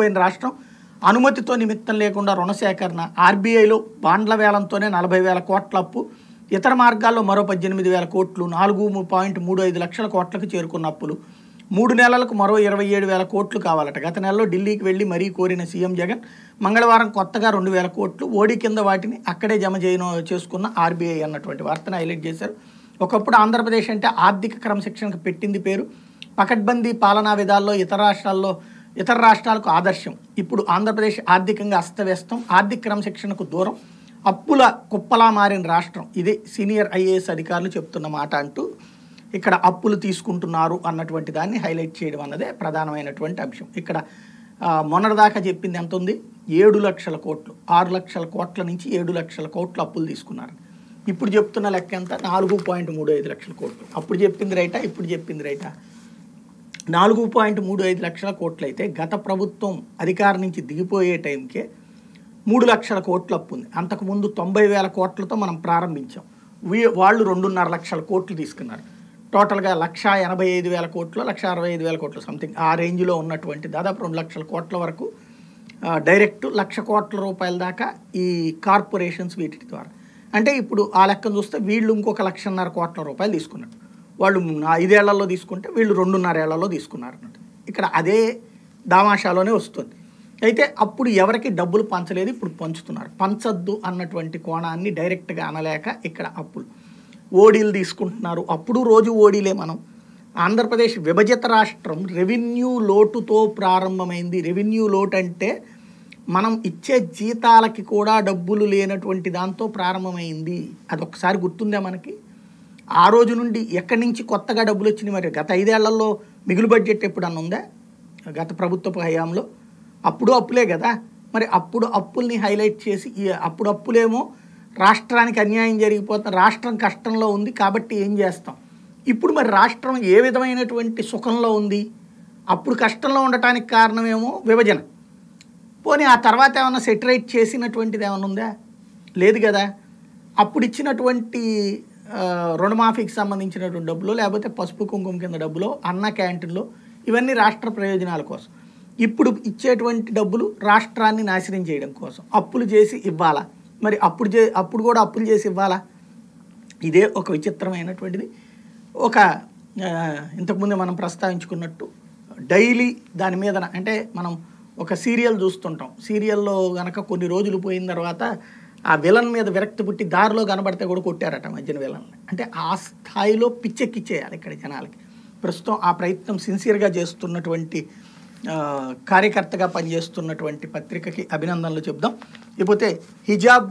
కూలిపోయిన రాష్ట్రం అనుమతితో నిమిత్తం లేకుండా రుణ సేకరణ ఆర్బీఐలో బాండ్ల వేలంతోనే నలభై వేల కోట్ల అప్పు ఇతర మార్గాల్లో మరో పద్దెనిమిది వేల కోట్లు నాలుగు పాయింట్ మూడు ఐదు లక్షల కోట్లకు చేరుకున్న అప్పులు మూడు నెలలకు మరో ఇరవై ఏడు వేల కోట్లు కావాలట గత నెలలో ఢిల్లీకి వెళ్ళి మరీ కోరిన సీఎం జగన్ మంగళవారం కొత్తగా రెండు వేల కోట్లు ఓడి కింద వాటిని అక్కడే జమ చేయను చేసుకున్న ఆర్బీఐ అన్నటువంటి వార్తను హైలైట్ చేశారు ఒకప్పుడు ఆంధ్రప్రదేశ్ అంటే ఆర్థిక క్రమశిక్షణకు పెట్టింది పేరు పకడ్బందీ పాలనా విధాల్లో ఇతర రాష్ట్రాల్లో ఇతర రాష్ట్రాలకు ఆదర్శం ఇప్పుడు ఆంధ్రప్రదేశ్ ఆర్థికంగా అస్తవ్యస్తం ఆర్థిక క్రమశిక్షణకు దూరం అప్పుల కుప్పలా మారిన రాష్ట్రం ఇది సీనియర్ ఐఏఎస్ అధికారులు చెప్తున్న మాట అంటూ ఇక్కడ అప్పులు తీసుకుంటున్నారు అన్నటువంటి దాన్ని హైలైట్ చేయడం అన్నదే ప్రధానమైనటువంటి అంశం ఇక్కడ మొన్నటిదాకా చెప్పింది ఎంత ఉంది ఏడు లక్షల కోట్లు ఆరు లక్షల కోట్ల నుంచి ఏడు లక్షల కోట్లు అప్పులు తీసుకున్నారు ఇప్పుడు చెప్తున్న లెక్క ఎంత నాలుగు పాయింట్ మూడు ఐదు లక్షల కోట్లు అప్పుడు చెప్పింది రైటా ఇప్పుడు చెప్పింది రైటా నాలుగు పాయింట్ మూడు ఐదు లక్షల కోట్లు అయితే గత ప్రభుత్వం అధికారం నుంచి దిగిపోయే టైంకే మూడు లక్షల కోట్లు అప్పు ఉంది అంతకుముందు తొంభై వేల కోట్లతో మనం ప్రారంభించాం వాళ్ళు రెండున్నర లక్షల కోట్లు తీసుకున్నారు టోటల్గా లక్ష ఎనభై ఐదు వేల కోట్లు లక్ష అరవై ఐదు వేల కోట్లు సంథింగ్ ఆ రేంజ్లో ఉన్నటువంటి దాదాపు రెండు లక్షల కోట్ల వరకు డైరెక్ట్ లక్ష కోట్ల రూపాయల దాకా ఈ కార్పొరేషన్స్ వీటి ద్వారా అంటే ఇప్పుడు ఆ లెక్కను చూస్తే వీళ్ళు ఇంకొక లక్షన్నర కోట్ల రూపాయలు తీసుకున్నారు వాళ్ళు ఐదేళ్లలో తీసుకుంటే వీళ్ళు రెండున్నరేళ్లలో తీసుకున్నారు ఇక్కడ అదే దామాషాలోనే వస్తుంది అయితే అప్పుడు ఎవరికి డబ్బులు పంచలేదు ఇప్పుడు పంచుతున్నారు పంచద్దు అన్నటువంటి కోణాన్ని డైరెక్ట్గా అనలేక ఇక్కడ అప్పులు ఓడీలు తీసుకుంటున్నారు అప్పుడు రోజు ఓడీలే మనం ఆంధ్రప్రదేశ్ విభజిత రాష్ట్రం రెవెన్యూ లోటుతో ప్రారంభమైంది రెవెన్యూ లోటు అంటే మనం ఇచ్చే జీతాలకి కూడా డబ్బులు లేనటువంటి దాంతో ప్రారంభమైంది అదొకసారి గుర్తుందే మనకి ఆ రోజు నుండి ఎక్కడి నుంచి కొత్తగా డబ్బులు వచ్చినాయి మరి గత ఐదేళ్లలో మిగులు బడ్జెట్ ఎప్పుడన్నా ఉందా గత ప్రభుత్వపు హయాంలో అప్పుడు అప్పులే కదా మరి అప్పుడు అప్పుల్ని హైలైట్ చేసి అప్పుడు అప్పులేమో రాష్ట్రానికి అన్యాయం జరిగిపోతుంది రాష్ట్రం కష్టంలో ఉంది కాబట్టి ఏం చేస్తాం ఇప్పుడు మరి రాష్ట్రం ఏ విధమైనటువంటి సుఖంలో ఉంది అప్పుడు కష్టంలో ఉండటానికి కారణమేమో విభజన పోనీ ఆ తర్వాత ఏమైనా సెటిలైట్ చేసినటువంటిది ఏమైనా ఉందా లేదు కదా అప్పుడు ఇచ్చినటువంటి రుణమాఫీకి సంబంధించినటువంటి డబ్బులు లేకపోతే పసుపు కుంకుమ కింద డబ్బులు అన్న క్యాంటీన్లు ఇవన్నీ రాష్ట్ర ప్రయోజనాల కోసం ఇప్పుడు ఇచ్చేటువంటి డబ్బులు రాష్ట్రాన్ని నాశనం చేయడం కోసం అప్పులు చేసి ఇవ్వాలా మరి అప్పుడు చే అప్పుడు కూడా అప్పులు చేసి ఇవ్వాలా ఇదే ఒక విచిత్రమైనటువంటిది ఒక ఇంతకుముందు మనం ప్రస్తావించుకున్నట్టు డైలీ దాని మీద అంటే మనం ఒక సీరియల్ చూస్తుంటాం సీరియల్లో కనుక కొన్ని రోజులు పోయిన తర్వాత ఆ విలన్ మీద విరక్తి పుట్టి దారిలో కనబడితే కూడా కొట్టారట మధ్యన విలన్ అంటే ఆ స్థాయిలో పిచ్చెక్కిచ్చేయాలి ఇక్కడ జనాలకి ప్రస్తుతం ఆ ప్రయత్నం సిన్సియర్గా చేస్తున్నటువంటి కార్యకర్తగా పనిచేస్తున్నటువంటి పత్రికకి అభినందనలు చెప్దాం ఇకపోతే హిజాబ్